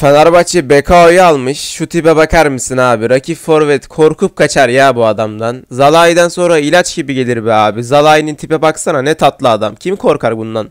Fenerbahçe Bekao'yu almış. Şu tipe bakar mısın abi? Rakip forvet korkup kaçar ya bu adamdan. Zalai'den sonra ilaç gibi gelir be abi. Zalai'nin tipe baksana ne tatlı adam. Kim korkar bundan?